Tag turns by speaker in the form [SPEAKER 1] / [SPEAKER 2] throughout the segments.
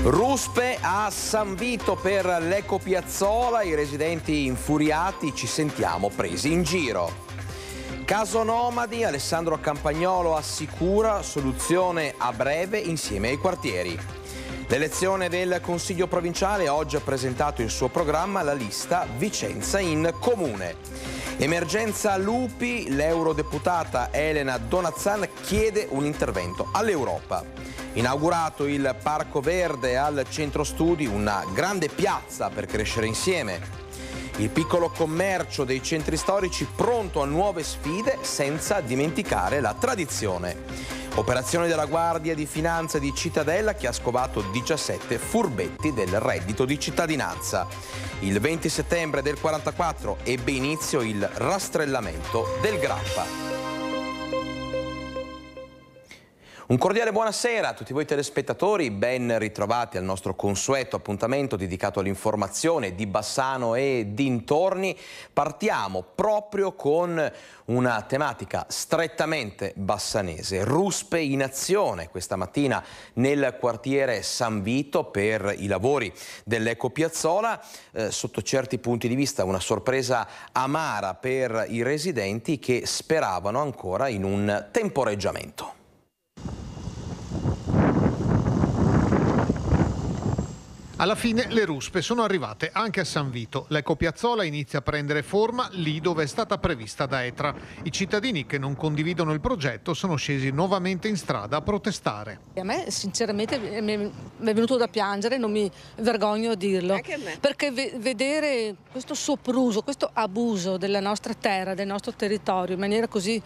[SPEAKER 1] Ruspe a San Vito per l'Eco Piazzola, i residenti infuriati, ci sentiamo presi in giro. Caso Nomadi, Alessandro Campagnolo assicura soluzione a breve insieme ai quartieri. L'elezione del Consiglio provinciale oggi ha presentato il suo programma la lista Vicenza in Comune. Emergenza lupi, l'eurodeputata Elena Donazan chiede un intervento all'Europa. Inaugurato il Parco Verde al Centro Studi, una grande piazza per crescere insieme. Il piccolo commercio dei centri storici pronto a nuove sfide senza dimenticare la tradizione. Operazione della Guardia di Finanza di Cittadella che ha scovato 17 furbetti del reddito di cittadinanza. Il 20 settembre del 44 ebbe inizio il rastrellamento del Grappa. Un cordiale buonasera a tutti voi telespettatori, ben ritrovati al nostro consueto appuntamento dedicato all'informazione di Bassano e dintorni. Partiamo proprio con una tematica strettamente bassanese, ruspe in azione questa mattina nel quartiere San Vito per i lavori dell'Eco Piazzola, eh, sotto certi punti di vista una sorpresa amara per i residenti che speravano ancora in un temporeggiamento.
[SPEAKER 2] Alla fine le ruspe sono arrivate anche a San Vito. L'eco piazzola inizia a prendere forma lì dove è stata prevista da ETRA. I cittadini che non condividono il progetto sono scesi nuovamente in strada a protestare.
[SPEAKER 3] A me sinceramente mi è venuto da piangere, non mi vergogno a dirlo. Anche a me. Perché vedere questo sopruso, questo abuso della nostra terra, del nostro territorio in maniera così,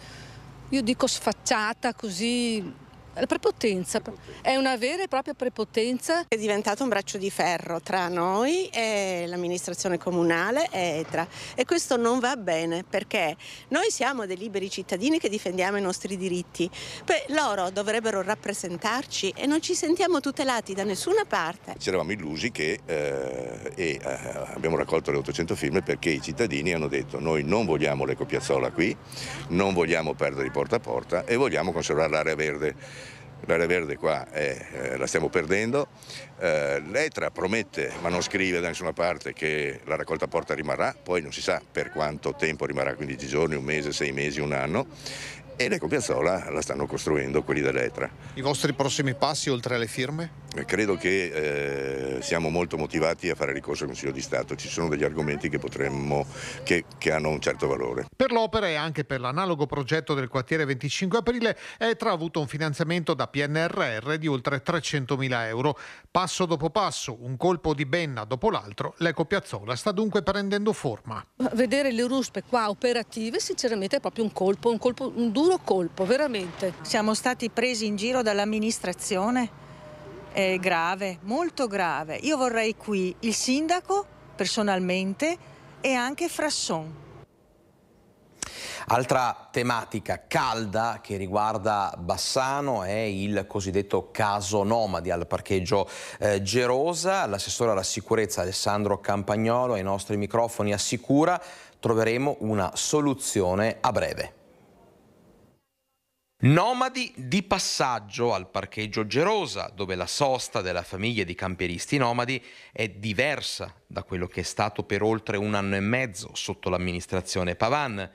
[SPEAKER 3] io dico sfacciata, così la prepotenza. prepotenza, è una vera e propria prepotenza. È diventato un braccio di ferro tra noi e l'amministrazione
[SPEAKER 4] comunale e ETRA e questo non va bene perché noi siamo dei liberi cittadini che difendiamo i nostri diritti, Beh, loro dovrebbero rappresentarci e non ci sentiamo tutelati da nessuna parte.
[SPEAKER 5] Ci eravamo illusi che eh, e, eh, abbiamo raccolto le 800 firme perché i cittadini hanno detto noi non vogliamo l'ecopiazzola qui, non vogliamo perdere di porta a porta e vogliamo conservare l'area verde l'area verde qua è, eh, la stiamo perdendo, eh, l'ETRA promette ma non scrive da nessuna parte che la raccolta porta rimarrà, poi non si sa per quanto tempo rimarrà, quindi 10 giorni, un mese, sei mesi, un anno e la Piazzola la stanno costruendo quelli dell'Etra.
[SPEAKER 2] I vostri prossimi passi oltre alle firme?
[SPEAKER 5] Eh, credo che eh, siamo molto motivati a fare ricorso al Consiglio di Stato, ci sono degli argomenti che, potremmo, che, che hanno un certo valore.
[SPEAKER 2] Per l'opera e anche per l'analogo progetto del quartiere 25 aprile, Etra ha avuto un finanziamento da PNRR di oltre 300.000 euro. Passo dopo passo, un colpo di benna dopo l'altro, l'Eco Piazzola sta dunque prendendo forma.
[SPEAKER 3] Vedere le ruspe qua operative sinceramente è proprio un colpo, un colpo, duro duro colpo, veramente. Siamo stati presi in giro dall'amministrazione, è grave, molto grave. Io vorrei qui il sindaco personalmente e anche Frasson.
[SPEAKER 1] Altra tematica calda che riguarda Bassano è il cosiddetto caso nomadi al parcheggio eh, Gerosa. L'assessore alla sicurezza Alessandro Campagnolo ai nostri microfoni assicura troveremo una soluzione a breve. Nomadi di passaggio al parcheggio Gerosa, dove la sosta della famiglia di campieristi nomadi è diversa da quello che è stato per oltre un anno e mezzo sotto l'amministrazione Pavan.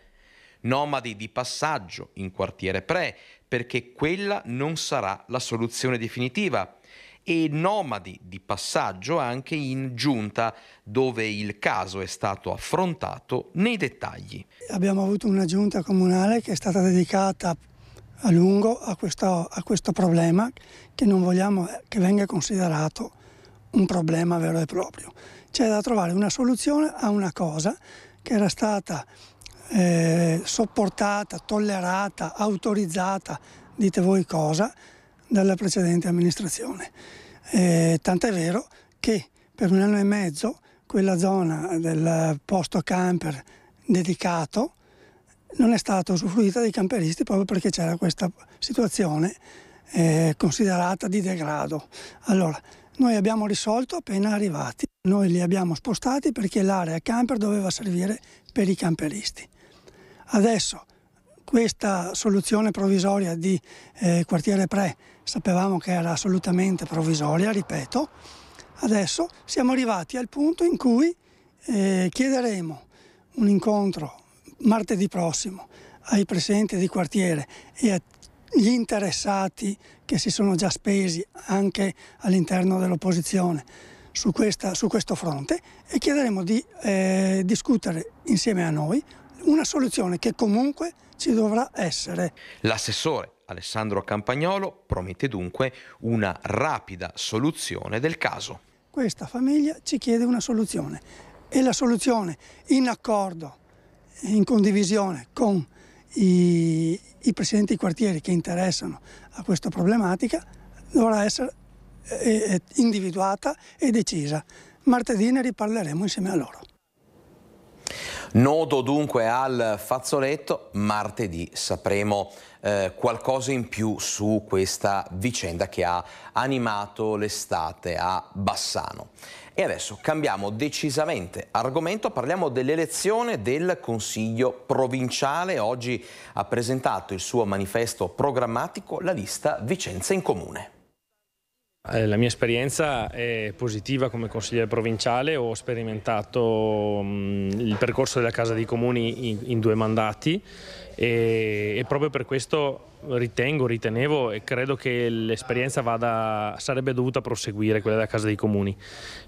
[SPEAKER 1] Nomadi di passaggio in quartiere Pre, perché quella non sarà la soluzione definitiva. E nomadi di passaggio anche in giunta, dove il caso è stato affrontato nei dettagli.
[SPEAKER 5] Abbiamo avuto una giunta comunale che è stata dedicata a lungo a questo, a questo problema che non vogliamo eh, che venga considerato un problema vero e proprio. C'è da trovare una soluzione a una cosa che era stata eh, sopportata, tollerata, autorizzata, dite voi cosa, dalla precedente amministrazione. Eh, tant'è vero che per un anno e mezzo quella zona del posto camper dedicato non è stata usufruita dai camperisti proprio perché c'era questa situazione eh, considerata di degrado. Allora, noi abbiamo risolto appena arrivati, noi li abbiamo spostati perché l'area camper doveva servire per i camperisti. Adesso questa soluzione provvisoria di eh, quartiere pre sapevamo che era assolutamente provvisoria, ripeto, adesso siamo arrivati al punto in cui eh, chiederemo un incontro martedì prossimo ai presidenti di quartiere e agli interessati che si sono già spesi anche all'interno dell'opposizione su, questa, su questo fronte e chiederemo di eh, discutere insieme a noi una soluzione che comunque ci dovrà essere.
[SPEAKER 1] L'assessore Alessandro Campagnolo promette dunque una rapida soluzione del caso.
[SPEAKER 5] Questa famiglia ci chiede una soluzione e la soluzione in accordo in condivisione con i, i presidenti dei quartieri che interessano a questa problematica dovrà essere eh, eh, individuata e decisa. Martedì ne riparleremo insieme a loro.
[SPEAKER 1] Nodo dunque al fazzoletto, martedì sapremo eh, qualcosa in più su questa vicenda che ha animato l'estate a Bassano. E adesso cambiamo decisamente argomento, parliamo dell'elezione del Consiglio provinciale. Oggi ha presentato il suo manifesto programmatico la lista Vicenza in Comune.
[SPEAKER 6] Eh, la mia esperienza è positiva come consigliere provinciale, ho sperimentato mm, il percorso della Casa dei Comuni in due mandati e, e proprio per questo ritengo, ritenevo e credo che l'esperienza vada, sarebbe dovuta proseguire, quella della Casa dei Comuni.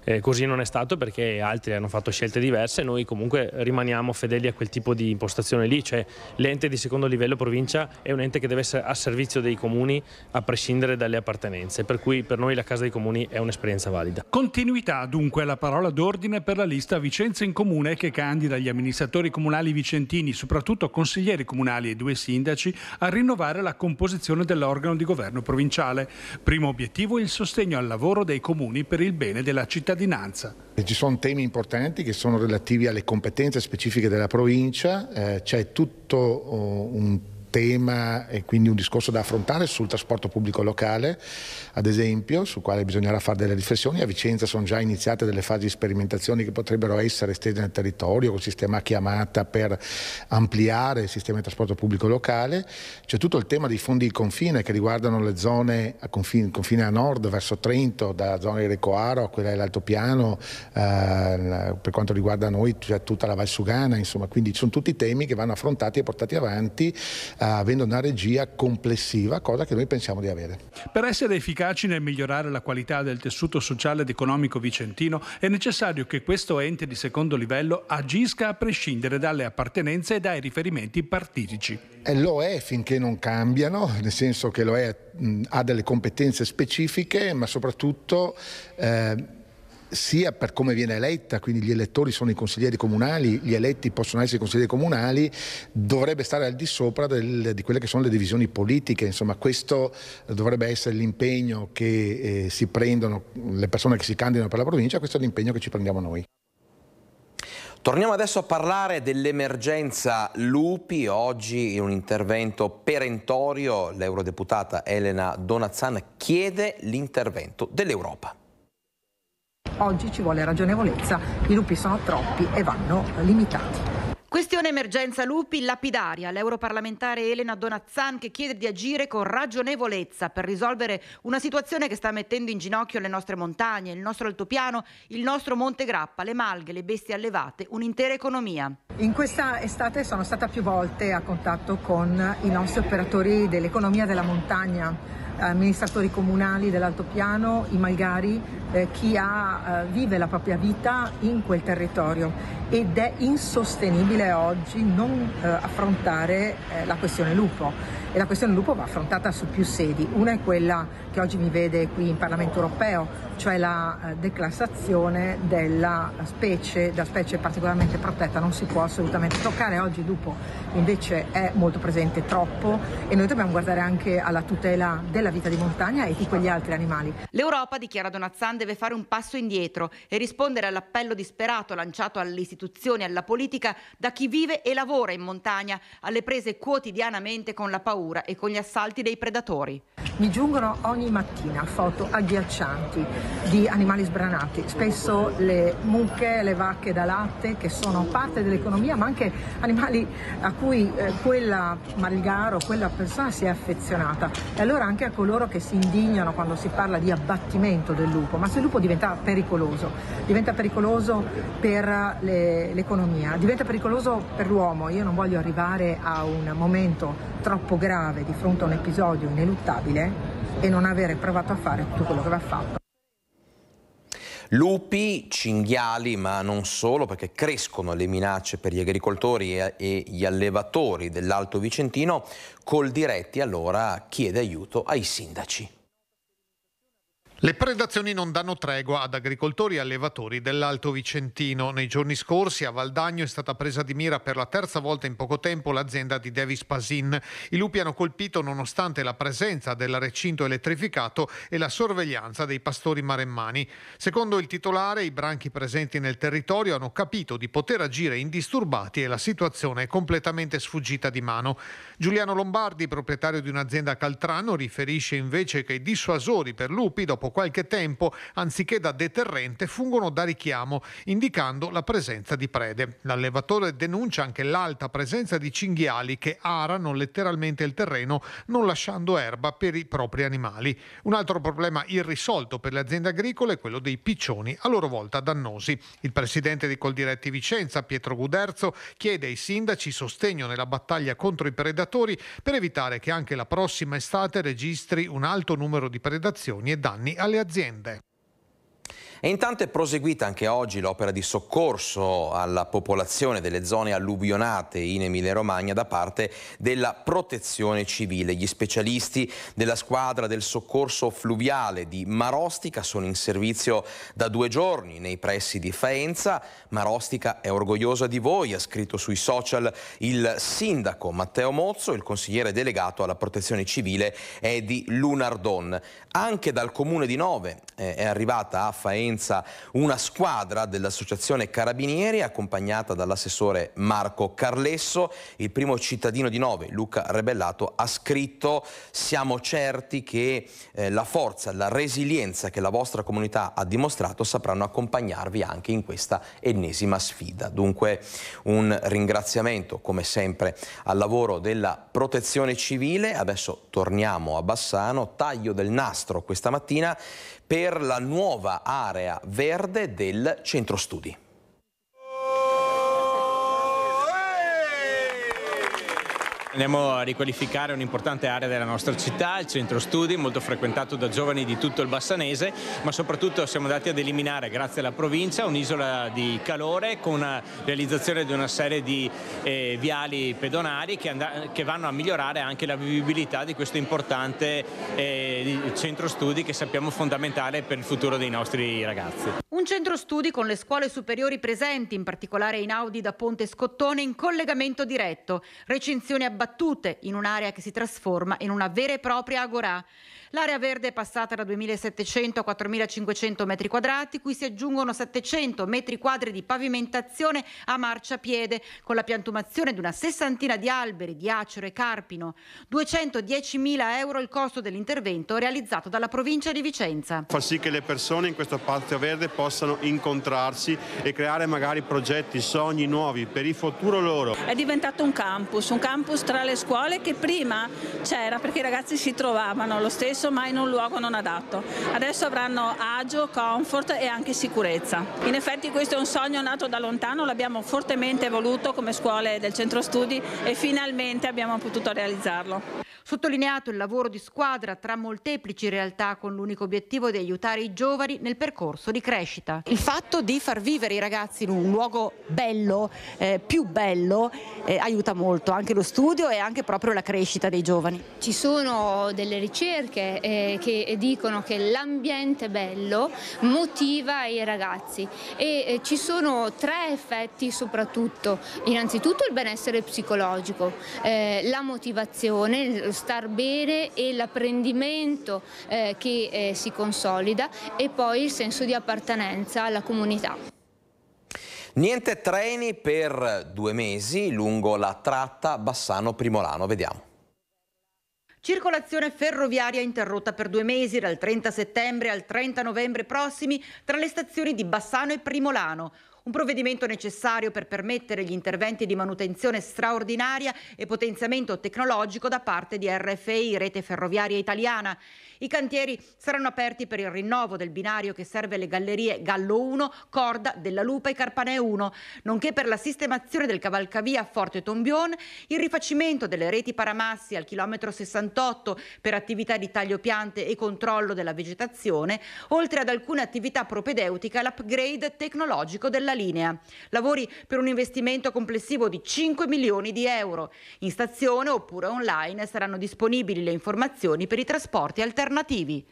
[SPEAKER 6] Eh, così non è stato perché altri hanno fatto scelte diverse, noi comunque rimaniamo fedeli a quel tipo di impostazione lì, cioè l'ente di secondo livello provincia è un ente che deve essere a servizio dei comuni a prescindere dalle appartenenze, per cui per noi la Casa dei Comuni è un'esperienza valida. Continuità dunque la parola d'ordine per la lista Vicenza in Comune che candida gli amministratori comunali vicentini, soprattutto consiglieri comunali comunali e due sindaci a rinnovare la composizione dell'organo di governo provinciale. Primo obiettivo il sostegno al lavoro dei comuni per il bene della cittadinanza.
[SPEAKER 7] Ci sono temi importanti che sono relativi alle competenze specifiche della provincia, eh, c'è tutto oh, un tema e quindi un discorso da affrontare sul trasporto pubblico locale, ad esempio, sul quale bisognerà fare delle riflessioni. A Vicenza sono già iniziate delle fasi di sperimentazioni che potrebbero essere estese nel territorio, con sistema a chiamata per ampliare il sistema di trasporto pubblico locale. C'è tutto il tema dei fondi di confine che riguardano le zone a confine, confine a nord verso Trento, dalla zona di Recoaro a quella dell'Altopiano, eh, per quanto riguarda noi, cioè tutta la Valsugana, insomma, quindi sono tutti temi che vanno affrontati e portati avanti avendo una regia complessiva, cosa che noi pensiamo di avere.
[SPEAKER 6] Per essere efficaci nel migliorare la qualità del tessuto sociale ed economico vicentino è necessario che questo ente di secondo livello agisca a prescindere dalle appartenenze e dai riferimenti partitici. E lo
[SPEAKER 7] è finché non cambiano, nel senso che lo è, mh, ha delle competenze specifiche, ma soprattutto... Eh, sia per come viene eletta, quindi gli elettori sono i consiglieri comunali, gli eletti possono essere i consiglieri comunali, dovrebbe stare al di sopra del, di quelle che sono le divisioni politiche, insomma questo dovrebbe essere l'impegno che eh, si prendono le persone che si candidano per la provincia, questo è l'impegno che ci prendiamo noi.
[SPEAKER 1] Torniamo adesso a parlare dell'emergenza lupi. Oggi in un intervento perentorio l'eurodeputata Elena Donazzan chiede l'intervento dell'Europa.
[SPEAKER 3] Oggi ci vuole ragionevolezza, i lupi sono troppi e vanno limitati.
[SPEAKER 8] Questione emergenza lupi lapidaria. L'europarlamentare Elena Donazzan che chiede di agire con ragionevolezza per risolvere una situazione che sta mettendo in ginocchio le nostre montagne, il nostro altopiano, il nostro Monte Grappa, le malghe, le bestie allevate,
[SPEAKER 3] un'intera economia. In questa estate sono stata più volte a contatto con i nostri operatori dell'economia della montagna amministratori comunali dell'Altopiano, i Malgari, eh, chi ha, eh, vive la propria vita in quel territorio ed è insostenibile oggi non eh, affrontare eh, la questione lupo e la questione lupo va affrontata su più sedi. Una è quella che oggi mi vede qui in Parlamento europeo, cioè la eh, declassazione della specie, da specie particolarmente protetta, non si può assolutamente toccare. Oggi il lupo invece è molto presente, troppo, e noi dobbiamo guardare anche alla tutela della vita di montagna e di quegli altri animali.
[SPEAKER 8] L'Europa, dichiara Donazzan, deve fare un passo indietro e rispondere all'appello disperato lanciato alle istituzioni e alla politica da chi vive e lavora in montagna, alle prese quotidianamente con la paura paura e con gli assalti dei predatori.
[SPEAKER 3] Mi giungono ogni mattina foto agghiaccianti di animali sbranati, spesso le mucche, le vacche da latte che sono parte dell'economia, ma anche animali a cui eh, quella malgaro, quella persona si è affezionata. E allora anche a coloro che si indignano quando si parla di abbattimento del lupo, ma se il lupo diventa pericoloso, diventa pericoloso per le, l'economia, diventa pericoloso per l'uomo, io non voglio arrivare a un momento troppo grave grave di fronte a un episodio ineluttabile e non avere provato a fare tutto quello che va
[SPEAKER 1] fatto. Lupi, cinghiali, ma non solo, perché crescono le minacce per gli agricoltori e gli allevatori dell'Alto Vicentino, col diretti allora chiede aiuto ai sindaci.
[SPEAKER 2] Le predazioni non danno tregua ad agricoltori e allevatori dell'Alto Vicentino. Nei giorni scorsi a Valdagno è stata presa di mira per la terza volta in poco tempo l'azienda di Davis Pasin. I lupi hanno colpito nonostante la presenza del recinto elettrificato e la sorveglianza dei pastori maremmani. Secondo il titolare, i branchi presenti nel territorio hanno capito di poter agire indisturbati e la situazione è completamente sfuggita di mano. Giuliano Lombardi, proprietario di un'azienda a Caltrano, riferisce invece che i dissuasori per lupi dopo qualche tempo, anziché da deterrente, fungono da richiamo, indicando la presenza di prede. L'allevatore denuncia anche l'alta presenza di cinghiali che arano letteralmente il terreno, non lasciando erba per i propri animali. Un altro problema irrisolto per le aziende agricole è quello dei piccioni, a loro volta dannosi. Il presidente di Coldiretti Vicenza, Pietro Guderzo, chiede ai sindaci sostegno nella battaglia contro i predatori per evitare che anche la prossima estate registri un alto numero di predazioni e danni alle aziende.
[SPEAKER 1] E intanto è proseguita anche oggi l'opera di soccorso alla popolazione delle zone alluvionate in Emilia-Romagna da parte della protezione civile. Gli specialisti della squadra del soccorso fluviale di Marostica sono in servizio da due giorni nei pressi di Faenza. Marostica è orgogliosa di voi, ha scritto sui social il sindaco Matteo Mozzo, il consigliere delegato alla protezione civile Edi Lunardon. Anche dal comune di Nove eh, è arrivata a Faenza partenza una squadra dell'Associazione Carabinieri accompagnata dall'assessore Marco Carlesso. Il primo cittadino di Nove, Luca Rebellato, ha scritto siamo certi che eh, la forza, la resilienza che la vostra comunità ha dimostrato sapranno accompagnarvi anche in questa ennesima sfida. Dunque un ringraziamento come sempre al lavoro della protezione civile. Adesso torniamo a Bassano, taglio del nastro questa mattina per la nuova area verde del centro studi. Andiamo a
[SPEAKER 9] riqualificare
[SPEAKER 1] un'importante area della nostra città, il centro studi, molto frequentato da giovani di tutto il Bassanese, ma soprattutto siamo andati ad eliminare, grazie alla provincia, un'isola di calore con la realizzazione di una serie di eh, viali pedonali che, che, vanno a migliorare anche la vivibilità di questo importante eh, centro studi che sappiamo fondamentale per il futuro dei nostri ragazzi.
[SPEAKER 8] Un centro studi con le scuole superiori presenti, in particolare in Audi da Ponte Scottone, in collegamento diretto, recinzione abbastanza abbattute in un'area che si trasforma in una vera e propria agorà. L'area verde è passata da 2.700 a 4.500 metri quadrati, cui si aggiungono 700 metri quadri di pavimentazione a marciapiede, con la piantumazione di una sessantina di alberi di acero e carpino. 210.000 euro il costo dell'intervento realizzato dalla provincia di Vicenza.
[SPEAKER 6] Fa sì che le persone in questo spazio verde possano incontrarsi e creare magari progetti, sogni nuovi per il futuro loro.
[SPEAKER 4] È diventato un campus, un campus tra le scuole che prima c'era perché i ragazzi si trovavano lo stesso spesso ma in un luogo non adatto. Adesso avranno agio, comfort e anche sicurezza. In effetti questo è un sogno nato da lontano, l'abbiamo fortemente voluto come scuole del centro studi e finalmente abbiamo potuto realizzarlo.
[SPEAKER 8] Sottolineato il lavoro di squadra tra molteplici realtà con l'unico obiettivo di aiutare i giovani nel percorso di crescita. Il fatto di far vivere i ragazzi in un luogo bello, eh, più bello, eh, aiuta molto anche lo studio e anche proprio la crescita dei giovani. Ci sono delle ricerche eh, che dicono che l'ambiente bello motiva i ragazzi e eh, ci sono tre effetti soprattutto, innanzitutto il benessere psicologico, eh, la motivazione, il star bene e l'apprendimento eh, che eh, si consolida e poi il senso di appartenenza alla comunità.
[SPEAKER 1] Niente treni per due mesi lungo la tratta Bassano-Primolano, vediamo.
[SPEAKER 8] Circolazione ferroviaria interrotta per due mesi dal 30 settembre al 30 novembre prossimi tra le stazioni di Bassano e Primolano. Un provvedimento necessario per permettere gli interventi di manutenzione straordinaria e potenziamento tecnologico da parte di RFI, Rete Ferroviaria Italiana. I cantieri saranno aperti per il rinnovo del binario che serve le gallerie Gallo 1, Corda, Della Lupa e Carpane 1, nonché per la sistemazione del cavalcavia Forte Tombion, il rifacimento delle reti paramassi al chilometro 68 per attività di taglio piante e controllo della vegetazione, oltre ad alcune attività propedeutiche all'upgrade tecnologico della sulla linea. Lavori per un investimento complessivo di 5 milioni di euro. In stazione oppure online saranno disponibili le informazioni per i trasporti alternativi.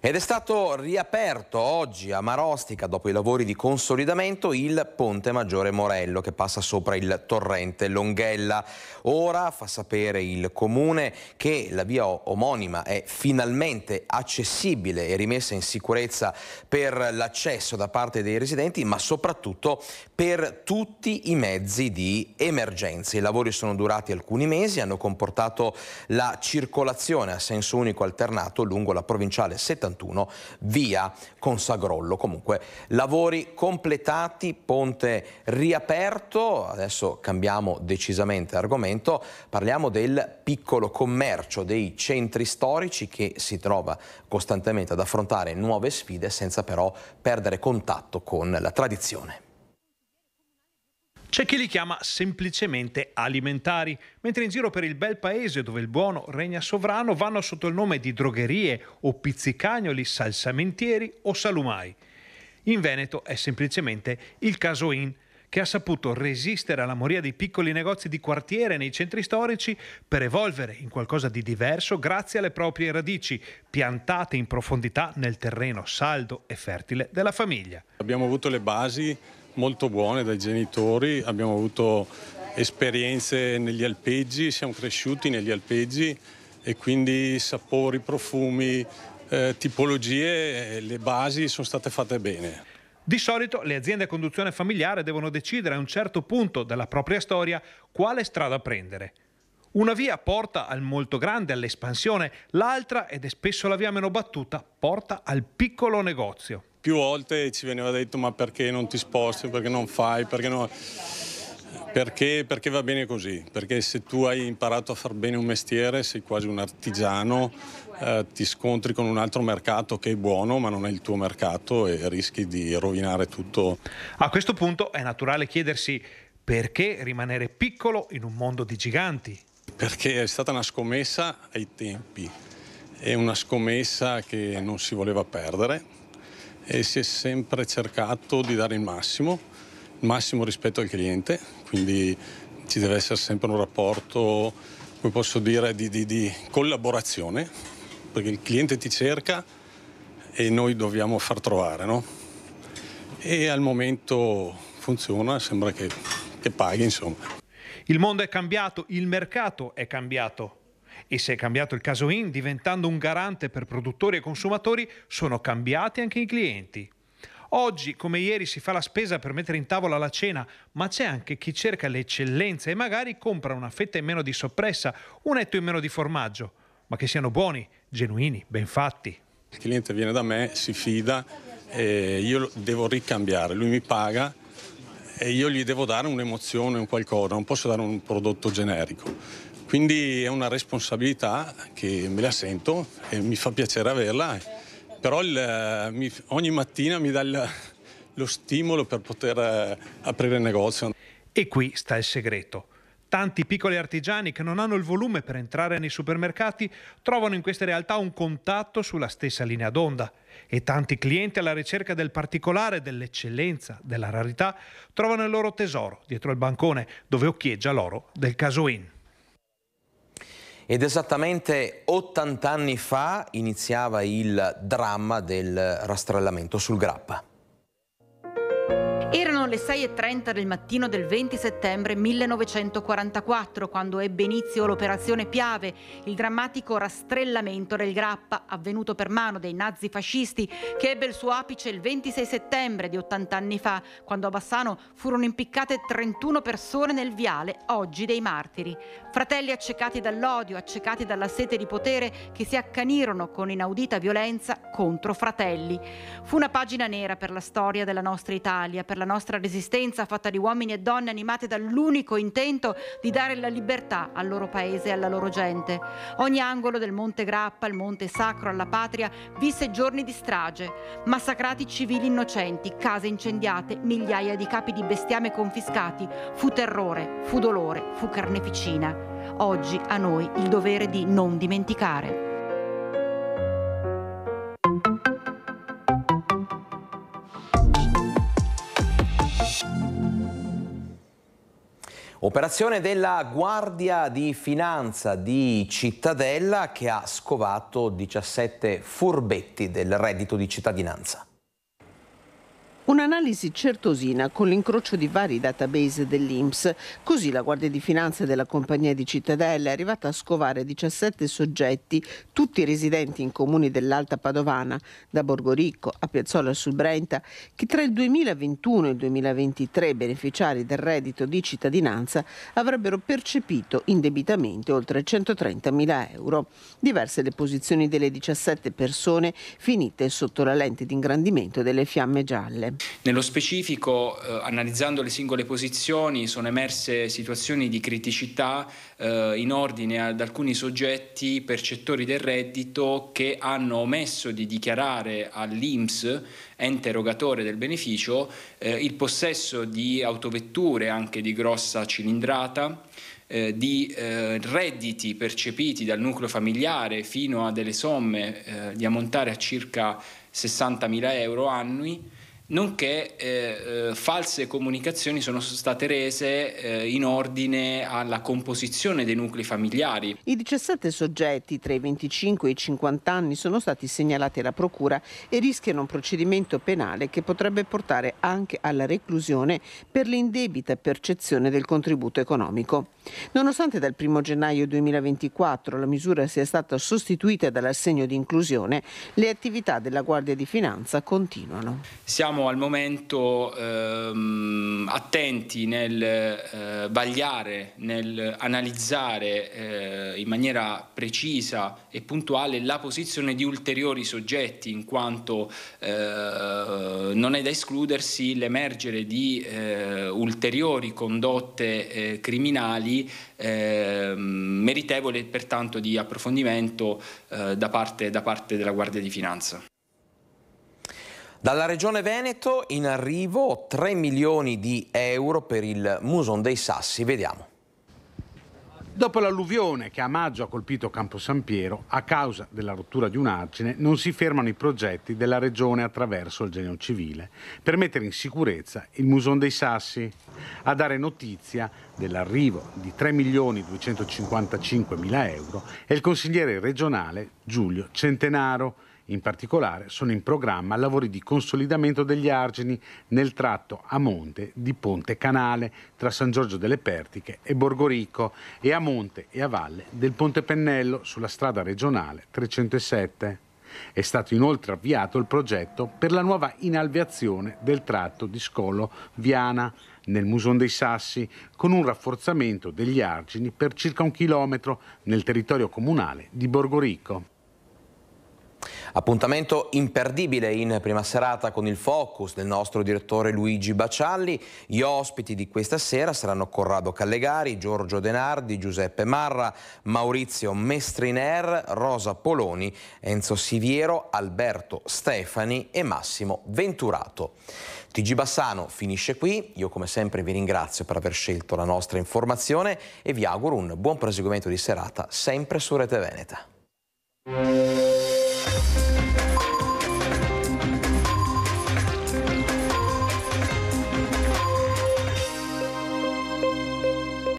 [SPEAKER 1] Ed è stato riaperto oggi a Marostica, dopo i lavori di consolidamento, il Ponte Maggiore Morello che passa sopra il torrente Longhella. Ora fa sapere il comune che la via omonima è finalmente accessibile e rimessa in sicurezza per l'accesso da parte dei residenti, ma soprattutto per tutti i mezzi di emergenza. I lavori sono durati alcuni mesi, hanno comportato la circolazione a senso unico alternato lungo la provinciale 70 71, via Consagrollo. Comunque lavori completati, ponte riaperto, adesso cambiamo decisamente argomento, parliamo del piccolo commercio, dei centri storici che si trova costantemente ad affrontare nuove sfide senza però perdere contatto con la tradizione.
[SPEAKER 6] C'è chi li chiama semplicemente alimentari, mentre in giro per il bel paese dove il buono regna sovrano vanno sotto il nome di drogherie o pizzicagnoli, salsamentieri o salumai. In Veneto è semplicemente il caso in che ha saputo resistere alla moria dei piccoli negozi di quartiere nei centri storici per evolvere in qualcosa di diverso grazie alle proprie radici, piantate in profondità nel terreno saldo e fertile della famiglia.
[SPEAKER 9] Abbiamo avuto le basi molto buone dai genitori, abbiamo avuto esperienze negli alpeggi, siamo cresciuti negli alpeggi e quindi sapori, profumi, eh, tipologie, eh, le basi sono state fatte bene.
[SPEAKER 6] Di solito le aziende a conduzione familiare devono decidere a un certo punto della propria storia quale strada prendere. Una via porta al molto grande, all'espansione, l'altra, ed è spesso la via meno battuta, porta al piccolo negozio
[SPEAKER 9] più volte ci veniva detto ma perché non ti sposti, perché non fai, perché no... Perché, perché va bene così, perché se tu hai imparato a far bene un mestiere sei quasi un artigiano, eh, ti scontri con un altro mercato che è buono ma non è il tuo mercato e rischi di rovinare tutto. A questo punto è naturale
[SPEAKER 6] chiedersi perché rimanere piccolo in un mondo di giganti?
[SPEAKER 9] Perché è stata una scommessa ai tempi, è una scommessa che non si voleva perdere e si è sempre cercato di dare il massimo, il massimo rispetto al cliente, quindi ci deve essere sempre un rapporto, come posso dire, di, di, di collaborazione, perché il cliente ti cerca e noi dobbiamo far trovare, no? E al momento funziona, sembra che, che paghi, insomma.
[SPEAKER 6] Il mondo è cambiato, il mercato è cambiato e se è cambiato il caso IN diventando un garante per produttori e consumatori, sono cambiati anche i clienti. Oggi, come ieri, si fa la spesa per mettere in tavola la cena, ma c'è anche chi cerca l'eccellenza e magari compra una fetta in meno di soppressa, un etto in meno di formaggio, ma che siano buoni, genuini, ben fatti.
[SPEAKER 9] Il cliente viene da me, si fida, eh, io devo ricambiare, lui mi paga e io gli devo dare un'emozione, un qualcosa, non posso dare un prodotto generico. Quindi è una responsabilità che me la sento e mi fa piacere averla, però il, mi, ogni mattina mi dà il, lo stimolo per poter eh, aprire il negozio. E qui sta il segreto.
[SPEAKER 6] Tanti piccoli artigiani che non hanno il volume per entrare nei supermercati trovano in queste realtà un contatto sulla stessa linea d'onda e tanti clienti alla ricerca del particolare, dell'eccellenza, della rarità trovano il loro tesoro dietro il bancone dove occhieggia l'oro del Casoin.
[SPEAKER 1] Ed esattamente 80 anni fa iniziava il dramma del rastrellamento sul Grappa.
[SPEAKER 8] Erano le 6.30 del mattino del 20 settembre 1944 quando ebbe inizio l'operazione Piave, il drammatico rastrellamento del Grappa avvenuto per mano dei nazifascisti che ebbe il suo apice il 26 settembre di 80 anni fa quando a Bassano furono impiccate 31 persone nel viale oggi dei martiri. Fratelli accecati dall'odio, accecati dalla sete di potere che si accanirono con inaudita violenza contro fratelli. Fu una pagina nera per la storia della nostra Italia, per la nostra resistenza fatta di uomini e donne animate dall'unico intento di dare la libertà al loro paese e alla loro gente. Ogni angolo del Monte Grappa, il Monte Sacro alla Patria, visse giorni di strage, massacrati civili innocenti, case incendiate, migliaia di capi di bestiame confiscati. Fu terrore, fu dolore, fu carneficina. Oggi a noi il dovere di non dimenticare.
[SPEAKER 1] Operazione della Guardia di Finanza di Cittadella che ha scovato 17 furbetti del reddito di cittadinanza.
[SPEAKER 4] Un'analisi certosina con l'incrocio di vari database dell'INPS. Così la Guardia di Finanza della Compagnia di Cittadella è arrivata a scovare 17 soggetti, tutti residenti in comuni dell'Alta Padovana, da Borgoricco a Piazzola sul Brenta, che tra il 2021 e il 2023 beneficiari del reddito di cittadinanza avrebbero percepito indebitamente oltre 130 mila euro. Diverse le posizioni delle 17 persone finite sotto la lente d'ingrandimento delle fiamme gialle.
[SPEAKER 10] Nello specifico, eh, analizzando le singole posizioni, sono emerse situazioni di criticità eh, in ordine ad alcuni soggetti percettori del reddito che hanno omesso di dichiarare all'INPS ente erogatore del beneficio eh, il possesso di autovetture anche di grossa cilindrata, eh, di eh, redditi percepiti dal nucleo familiare fino a delle somme eh, di ammontare a circa 60.000 euro annui nonché eh, eh, false comunicazioni sono state rese eh, in ordine alla composizione dei nuclei familiari.
[SPEAKER 4] I 17 soggetti tra i 25 e i 50 anni sono stati segnalati alla Procura e rischiano un procedimento penale che potrebbe portare anche alla reclusione per l'indebita percezione del contributo economico. Nonostante dal 1 gennaio 2024 la misura sia stata sostituita dall'assegno di inclusione, le attività della Guardia di Finanza continuano.
[SPEAKER 10] Siamo siamo al momento ehm, attenti nel eh, vagliare, nel analizzare eh, in maniera precisa e puntuale la posizione di ulteriori soggetti, in quanto eh, non è da escludersi l'emergere di eh, ulteriori condotte eh, criminali ehm, meritevole pertanto di approfondimento eh, da parte, da parte della Guardia di Finanza.
[SPEAKER 1] Dalla Regione Veneto in arrivo 3 milioni di euro per il Muson dei Sassi, vediamo. Dopo l'alluvione che a
[SPEAKER 7] maggio ha colpito Campo San Piero, a causa della rottura di un argine, non si fermano i progetti della Regione attraverso il Genio Civile per mettere in sicurezza il Muson dei Sassi. A dare notizia dell'arrivo di 3 milioni 255 mila euro è il consigliere regionale Giulio Centenaro, in particolare sono in programma lavori di consolidamento degli argini nel tratto a monte di Ponte Canale tra San Giorgio delle Pertiche e Borgorico e a monte e a valle del Ponte Pennello sulla strada regionale 307. È stato inoltre avviato il progetto per la nuova inalveazione del tratto di Scolo Viana nel Muson dei Sassi, con un rafforzamento degli argini per circa un chilometro nel territorio comunale di Borgorico.
[SPEAKER 1] Appuntamento imperdibile in prima serata con il focus del nostro direttore Luigi Bacialli. Gli ospiti di questa sera saranno Corrado Callegari, Giorgio Denardi, Giuseppe Marra, Maurizio Mestriner, Rosa Poloni, Enzo Siviero, Alberto Stefani e Massimo Venturato. TG Bassano finisce qui, io come sempre vi ringrazio per aver scelto la nostra informazione e vi auguro un buon proseguimento di serata sempre su Rete Veneta. Thank you.